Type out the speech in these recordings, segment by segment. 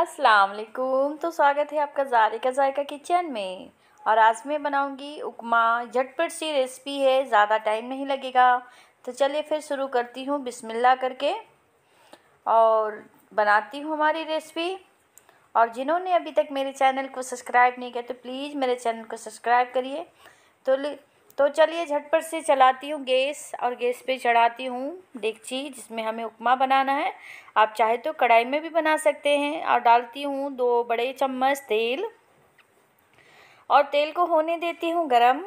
अस्सलाम वालेकुम तो स्वागत है आपका जारिका जायका किचन में और आज मैं बनाऊंगी उपमा झटपट सी रेसिपी है ज़्यादा टाइम नहीं लगेगा तो चलिए फिर शुरू करती हूँ बिस्मिल्लाह करके और बनाती हूँ हमारी रेसिपी और जिन्होंने अभी तक मेरे चैनल को सब्सक्राइब नहीं किया तो प्लीज़ मेरे चैनल को सब्सक्राइब करिए तो तो चलिए झटपट से चलाती हूँ गैस और गैस पे चढ़ाती हूँ डेगची जिसमें हमें उपमा बनाना है आप चाहे तो कढ़ाई में भी बना सकते हैं और डालती हूँ दो बड़े चम्मच तेल और तेल को होने देती हूँ गरम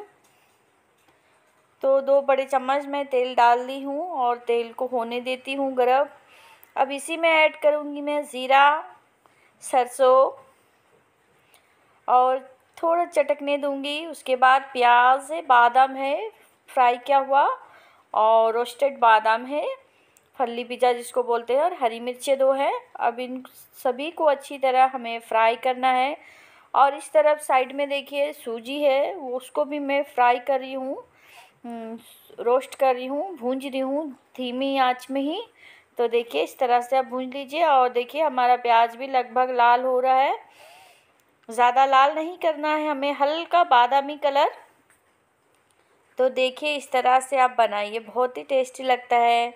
तो दो बड़े चम्मच मैं तेल डाल दी हूँ और तेल को होने देती हूँ गरम अब इसी में ऐड करूँगी मैं ज़ीरा सरसों और थोड़ा चटकने दूंगी उसके बाद प्याज है बादाम है फ्राई किया हुआ और रोस्टेड बादाम है फली पिज़्ज़ा जिसको बोलते हैं और हरी मिर्चें दो हैं अब इन सभी को अच्छी तरह हमें फ्राई करना है और इस तरफ साइड में देखिए सूजी है वो उसको भी मैं फ्राई कर रही हूँ हम्म, रोस्ट कर रही हूँ भूंज रही हूँ धीमी आँच में ही तो देखिए इस तरह से आप भूंज लीजिए और देखिए हमारा प्याज भी लगभग लाल हो रहा है ज़्यादा लाल नहीं करना है हमें हल्का बादामी कलर तो देखिए इस तरह से आप बनाइए बहुत ही टेस्टी लगता है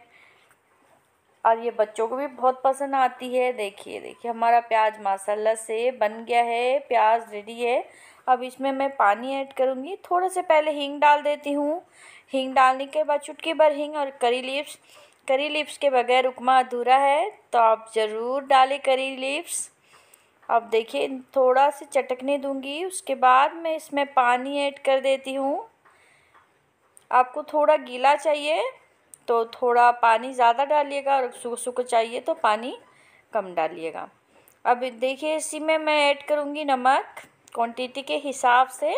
और ये बच्चों को भी बहुत पसंद आती है देखिए देखिए हमारा प्याज मसाला से बन गया है प्याज रेडी है अब इसमें मैं पानी ऐड करूँगी थोड़े से पहले हींग डाल देती हूँ हींग डालने के बाद चुटकी भर हींग और करी लिप्स करी लिप्स के बगैर उपमा अधूरा है तो आप ज़रूर डालें करी लिप्स अब देखिए थोड़ा सी चटकने दूंगी उसके बाद मैं इसमें पानी ऐड कर देती हूँ आपको थोड़ा गीला चाहिए तो थोड़ा पानी ज़्यादा डालिएगा और सुख सुख चाहिए तो पानी कम डालिएगा अब देखिए इसी में मैं ऐड करूँगी नमक क्वांटिटी के हिसाब से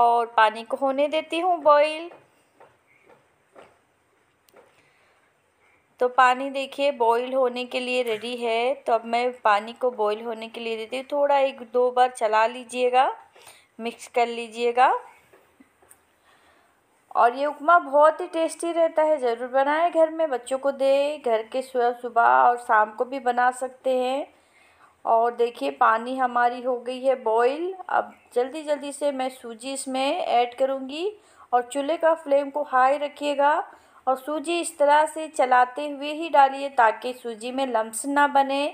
और पानी को होने देती हूँ बॉईल तो पानी देखिए बॉईल होने के लिए रेडी है तो अब मैं पानी को बॉईल होने के लिए देती हूँ थोड़ा एक दो बार चला लीजिएगा मिक्स कर लीजिएगा और ये उपमा बहुत ही टेस्टी रहता है ज़रूर बनाएं घर में बच्चों को दे घर के सुबह सुबह और शाम को भी बना सकते हैं और देखिए पानी हमारी हो गई है बॉईल अब जल्दी जल्दी से मैं सूजी इसमें ऐड करूँगी और चूल्हे का फ्लेम को हाई रखिएगा और सूजी इस तरह से चलाते हुए ही डालिए ताकि सूजी में लम्स ना बने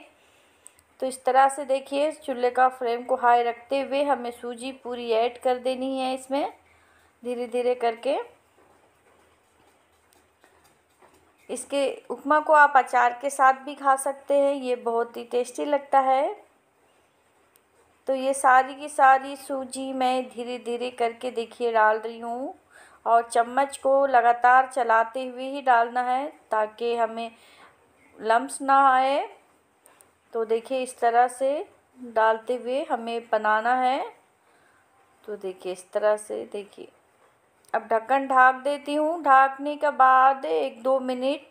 तो इस तरह से देखिए चूल्हे का फ्लेम को हाई रखते हुए हमें सूजी पूरी ऐड कर देनी है इसमें धीरे धीरे करके इसके उपमा को आप अचार के साथ भी खा सकते हैं ये बहुत ही टेस्टी लगता है तो ये सारी की सारी सूजी मैं धीरे धीरे करके देखिए डाल रही हूँ और चम्मच को लगातार चलाते हुए ही डालना है ताकि हमें लम्स ना आए तो देखिए इस तरह से डालते हुए हमें बनाना है तो देखिए इस तरह से देखिए अब ढक्कन ढाक देती हूँ ढाकने के बाद एक दो मिनट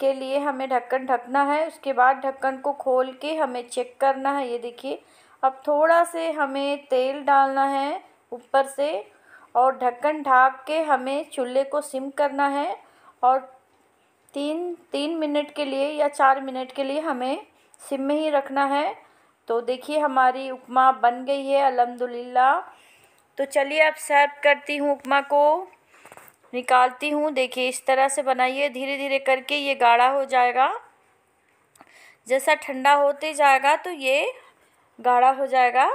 के लिए हमें ढक्कन ढकना है उसके बाद ढक्कन को खोल के हमें चेक करना है ये देखिए अब थोड़ा से हमें तेल डालना है ऊपर से और ढक्कन ढाक के हमें चूल्हे को सिम करना है और तीन तीन मिनट के लिए या चार मिनट के लिए हमें सिम में ही रखना है तो देखिए हमारी उपमा बन गई है अलहमदिल्ला तो चलिए अब सर्व करती हूँ उपमा को निकालती हूँ देखिए इस तरह से बनाइए धीरे धीरे करके ये गाढ़ा हो जाएगा जैसा ठंडा होते जाएगा तो ये गाढ़ा हो जाएगा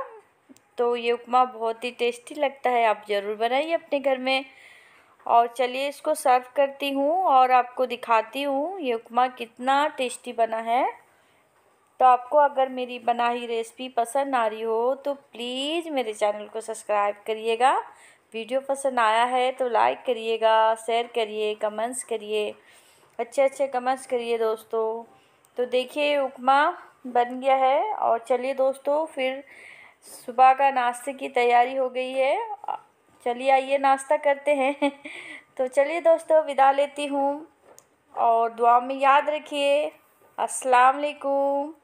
तो ये उपमा बहुत ही टेस्टी लगता है आप ज़रूर बनाइए अपने घर में और चलिए इसको सर्व करती हूँ और आपको दिखाती हूँ ये उपमा कितना टेस्टी बना है तो आपको अगर मेरी बनाई रेसिपी पसंद आ रही हो तो प्लीज़ मेरे चैनल को सब्सक्राइब करिएगा वीडियो पसंद आया है तो लाइक करिएगा शेयर करिए कमेंट्स करिए अच्छे अच्छे कमेंट्स करिए दोस्तों तो देखिए उपमा बन गया है और चलिए दोस्तों फिर सुबह का नाश्ते की तैयारी हो गई है चलिए आइए नाश्ता करते हैं तो चलिए दोस्तों विदा लेती हूँ और दुआ में याद रखिए अस्सलाम वालेकुम